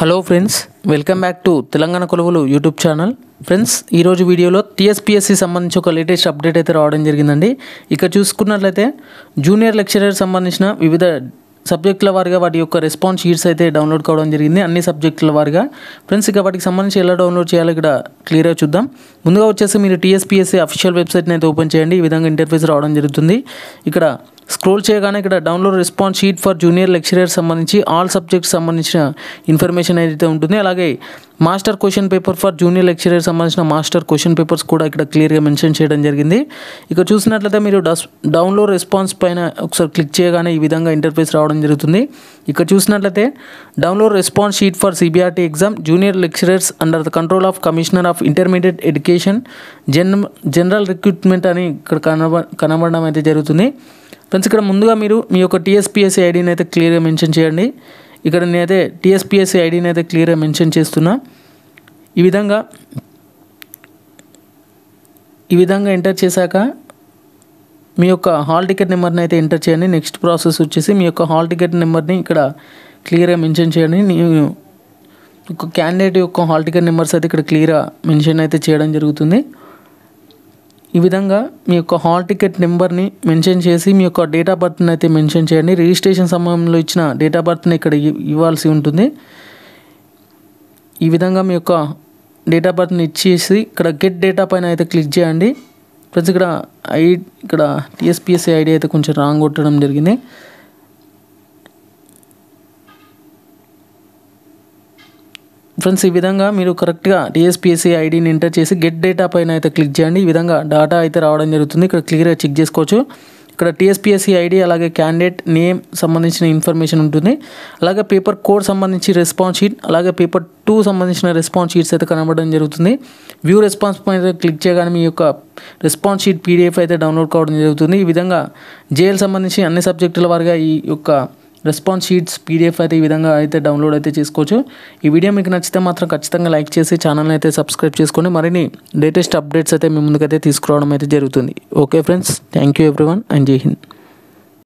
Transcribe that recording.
hello friends welcome back to Telangana కొలువులు YouTube channel friends ఈరోజు వీడియోలో టీఎస్పీఎస్సి సంబంధించి ఒక లేటెస్ట్ అప్డేట్ అయితే రావడం జరిగిందండి ఇక్కడ చూసుకున్నట్లయితే జూనియర్ లెక్చరర్ సంబంధించిన వివిధ సబ్జెక్టుల వారిగా వాటి యొక్క రెస్పాన్స్ షీట్స్ అయితే డౌన్లోడ్ కావడం జరిగింది అన్ని సబ్జెక్టుల వారిగా ఫ్రెండ్స్ ఇక వాటికి సంబంధించి ఎలా డౌన్లోడ్ చేయాలో ఇక్కడ క్లియర్గా చూద్దాం ముందుగా వచ్చేసి మీరు టీఎస్పీఎస్సీ అఫీషియల్ వెబ్సైట్ని అయితే ఓపెన్ చేయండి ఈ విధంగా ఇంటర్ఫేస్ రావడం జరుగుతుంది ఇక్కడ స్క్రోల్ చేయగానే ఇక్కడ download response sheet for junior lecturer సంబంధించి ఆల్ సబ్జెక్ట్స్ సంబంధించిన ఇన్ఫర్మేషన్ ఏదైతే ఉంటుంది అలాగే master question paper for junior lecturer సంబంధించిన మాస్టర్ క్వశ్చన్ పేపర్స్ కూడా ఇక్కడ క్లియర్గా మెన్షన్ చేయడం జరిగింది ఇక్కడ చూసినట్లయితే మీరు డౌన్లోడ్ రెస్పాన్స్ పైన ఒకసారి క్లిక్ చేయగానే ఈ విధంగా ఇంటర్ఫేస్ రావడం జరుగుతుంది ఇక్కడ చూసినట్లయితే download response sheet for CBRT exam junior lecturers under the control of commissioner of intermediate education general recruitment అని ఇక్కడ కనబ కనబడడం అయితే జరుగుతుంది ఫ్రెండ్స్ ఇక్కడ ముందుగా మీరు మీ యొక్క టీఎస్పిఎస్సి ఐడిని అయితే క్లియర్గా మెన్షన్ చేయండి ఇక్కడ నేనైతే టీఎస్పిఎస్సి ఐడిని అయితే క్లియర్గా మెన్షన్ చేస్తున్నా ఈ విధంగా ఈ విధంగా ఎంటర్ చేశాక మీ యొక్క హాల్ టికెట్ నెంబర్ని అయితే ఎంటర్ చేయండి నెక్స్ట్ ప్రాసెస్ వచ్చేసి మీ యొక్క హాల్ టికెట్ నెంబర్ని ఇక్కడ క్లియర్గా మెన్షన్ చేయండి నేను ఒక క్యాండిడేట్ యొక్క హాల్ టికెట్ నెంబర్స్ అయితే ఇక్కడ క్లియర్గా మెన్షన్ అయితే చేయడం జరుగుతుంది ఈ విధంగా మీ యొక్క హాల్ టికెట్ నెంబర్ని మెన్షన్ చేసి మీ యొక్క డేట్ ఆఫ్ బర్త్ని అయితే మెన్షన్ చేయండి రిజిస్ట్రేషన్ సమయంలో ఇచ్చిన డేట్ ఆఫ్ బర్త్ని ఇక్కడ ఇవ్వాల్సి ఉంటుంది ఈ విధంగా మీ యొక్క డేట్ ఆఫ్ బర్త్ని ఇచ్చేసి ఇక్కడ గెట్ డేటా పైన అయితే క్లిక్ చేయండి ఫ్రెండ్స్ ఇక్కడ ఐ ఇక్కడ టీఎస్పిఎస్సి ఐడి అయితే కొంచెం రాంగ్ కొట్టడం జరిగింది ఫ్రెండ్స్ ఈ విధంగా మీరు కరెక్ట్గా టీఎస్పీఎస్సీ ఐడిని ఎంటర్ చేసి గెట్ డేటా పైన అయితే క్లిక్ చేయండి ఈ విధంగా డేటా అయితే రావడం జరుగుతుంది ఇక్కడ క్లియర్గా చెక్ చేసుకోవచ్చు ఇక్కడ టీఎస్పీఎస్సీ ఐడి అలాగే క్యాండిడేట్ నేమ్ సంబంధించిన ఇన్ఫర్మేషన్ ఉంటుంది అలాగే పేపర్ కోడ్ సంబంధించి రెస్పాన్స్ షీట్ అలాగే పేపర్ టూ సంబంధించిన రెస్పాన్స్ షీట్స్ అయితే కనబడడం జరుగుతుంది వ్యూ రెస్పాన్స్ పైన క్లిక్ చేయగానే మీ యొక్క రెస్పాన్స్ షీట్ పీడిఎఫ్ అయితే డౌన్లోడ్ కావడం జరుగుతుంది ఈ విధంగా జేఎల్ సంబంధించి అన్ని సబ్జెక్టుల వారిగా ఈ యొక్క రెస్పాన్స్ షీట్స్ పీడిఎఫ్ అయితే ఈ విధంగా అయితే డౌన్లోడ్ అయితే చేసుకోవచ్చు ఈ వీడియో మీకు నచ్చితే మాత్రం ఖచ్చితంగా లైక్ చేసి ఛానల్ని అయితే సబ్స్క్రైబ్ చేసుకొని మరిన్ని లేటెస్ట్ అప్డేట్స్ అయితే మీ ముందుకైతే తీసుకురావడం అయితే జరుగుతుంది okay friends thank you everyone and Jai Hind